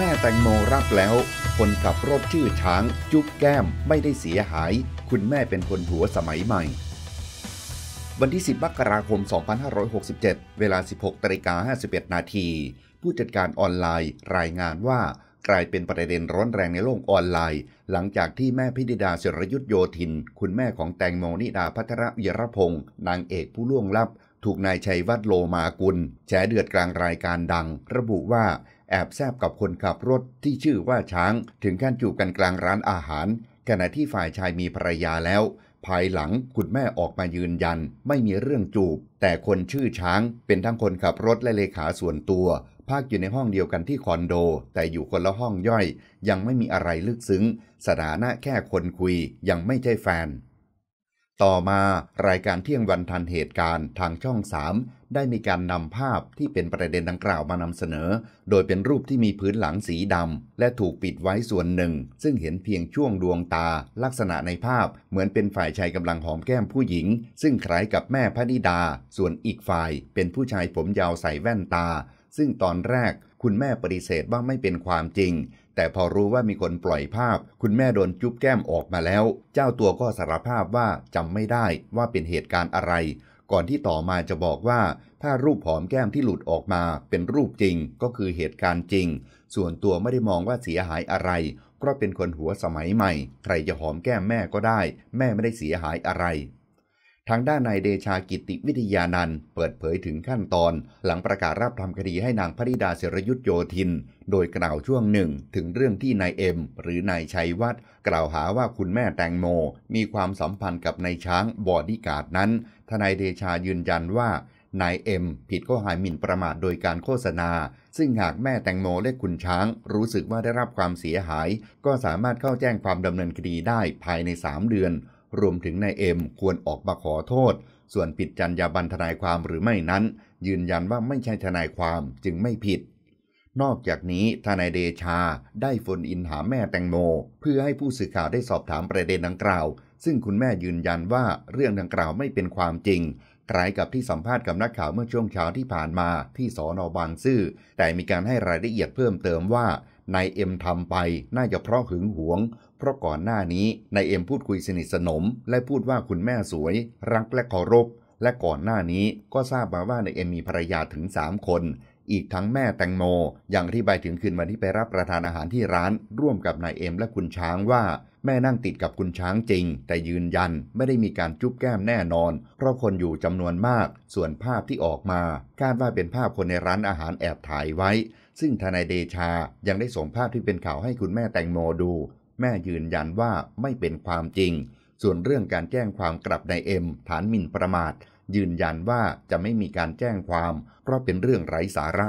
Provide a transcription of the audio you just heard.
แม่แตงโมรับแล้ว คนขับรถชื่อช้าง จุ๊บแก้มไม่ได้เสียหาย คุณแม่เป็นคนหัวสมัยใหม่ วันที่ 10มกราคม 2567 เวลา 16ตริกา51นาที ผู้จัดการออนไลน์รายงานว่ากลายเป็นประเด็นร้อนแรงในโลกออนไลน์ หลังจากที่แม่พิดิดาศิรยุทธโยธิน คุณแม่ของแตงโมนิดาพัทรวิรพงศ์นางเอกผู้ล่วงลับ ถูกนายชัยวัฒโลมากุลแฉเดือดกลางรายการดัง ระบุว่าแอบแซบกับคนขับรถที่ชื่อว่าช้าง ถึงขั้นจูบกันกลางร้านอาหารขณะที่ฝ่ายชายมีภรรยาแล้ว ภายหลังคุณแม่ออกมายืนยัน ไม่มีเรื่องจูบ แต่คนชื่อช้างเป็นทั้งคนขับรถและเลขาส่วนตัวพักอยู่ในห้องเดียวกันที่คอนโด แต่อยู่คนละห้องย่อย ยังไม่มีอะไรลึกซึ้ง สถานะแค่คนคุยยังไม่ใช่แฟนต่อมารายการเที่ยงวันทันเหตุการณ์ทางช่อง 3 ได้มีการนำภาพที่เป็นประเด็นดังกล่าวมานำเสนอ โดยเป็นรูปที่มีพื้นหลังสีดำ และถูกปิดไว้ส่วนหนึ่ง ซึ่งเห็นเพียงช่วงดวงตาลักษณะในภาพเหมือนเป็นฝ่ายชายกำลังหอมแก้มผู้หญิง ซึ่งคล้ายกับแม่พระนิดาส่วนอีกฝ่ายเป็นผู้ชายผมยาวใส่แว่นตาซึ่งตอนแรกคุณแม่ปฏิเสธว่าไม่เป็นความจริง แต่พอรู้ว่ามีคนปล่อยภาพ คุณแม่โดนจุ๊บแก้มออกมาแล้ว เจ้าตัวก็สารภาพว่าจำไม่ได้ว่าเป็นเหตุการณ์อะไร ก่อนที่ต่อมาจะบอกว่า ถ้ารูปหอมแก้มที่หลุดออกมาเป็นรูปจริง ก็คือเหตุการณ์จริง ส่วนตัวไม่ได้มองว่าเสียหายอะไรเพราะเป็นคนหัวสมัยใหม่ ใครจะหอมแก้มแม่ก็ได้ แม่ไม่ได้เสียหายอะไรทางด้านนายเดชากิติวิทยานัน เปิดเผยถึงขั้นตอน หลังประกาศรับทำคดีให้นางพริดาเสรยุทธโยธิน โดยกล่าวช่วงหนึ่ง ถึงเรื่องที่นายเอ็ม หรือนายชัยวัฒน์กล่าวหาว่าคุณแม่แตงโม มีความสัมพันธ์กับนายช้างบอดี้การ์ดนั้น ทนายเดชายืนยันว่านายเอ็ม ผิดข้อหาหมิ่นประมาทโดยการโฆษณา ซึ่งหากแม่แตงโมและคุณช้าง รู้สึกว่าได้รับความเสียหาย ก็สามารถเข้าแจ้งความดำเนินคดีได้ภายใน3เดือนรวมถึงนายเอ็มควรออกมาขอโทษ ส่วนผิดจรรยาบรรทนายความหรือไม่นั้น ยืนยันว่าไม่ใช่ทนายความจึงไม่ผิด นอกจากนี้ทนายเดชาได้ฟนอินหาแม่แตงโม เพื่อให้ผู้สื่อข่าวได้สอบถามประเด็นดังกล่าว ซึ่งคุณแม่ยืนยันว่าเรื่องดังกล่าวไม่เป็นความจริงคล้ายกับที่สัมภาษณ์กับนักข่าวเมื่อช่วงเช้าที่ผ่านมาที่สอนอบางซื่อแต่มีการให้รายละเอียดเพิ่มเติมว่านายเอ็มทำไปน่าจะเพราะหึงหวง เพราะก่อนหน้านี้นายเอ็มพูดคุยสนิทสนมและพูดว่าคุณแม่สวย รักและเคารพ และก่อนหน้านี้ก็ทราบมาว่านายเอ็มมีภรรยาถึงสามคนอีกทั้งแม่แตงโมยังที่บปถึงคืน วันที่ไปรับประทานอาหารที่ร้าน ร่วมกับนายเอ็ม และคุณช้างว่า แม่นั่งติดกับคุณช้างจริง แต่ยืนยันไม่ได้มีการจุ๊บแก้มแน่นอน เพราะคนอยู่จำนวนมาก ส่วนภาพที่ออกมาคาดว่าเป็นภาพคนในร้านอาหารแอบถ่ายไว้ ซึ่งทนายเดชายังได้ส่งภาพที่เป็นข่าวให้คุณแม่แตงโมดู แม่ยืนยันว่าไม่เป็นความจริง ส่วนเรื่องการแจ้งความกลับนายเอ็ม ฐานหมิ่นประมาทยืนยันว่าจะไม่มีการแจ้งความ เพราะเป็นเรื่องไร้สาระ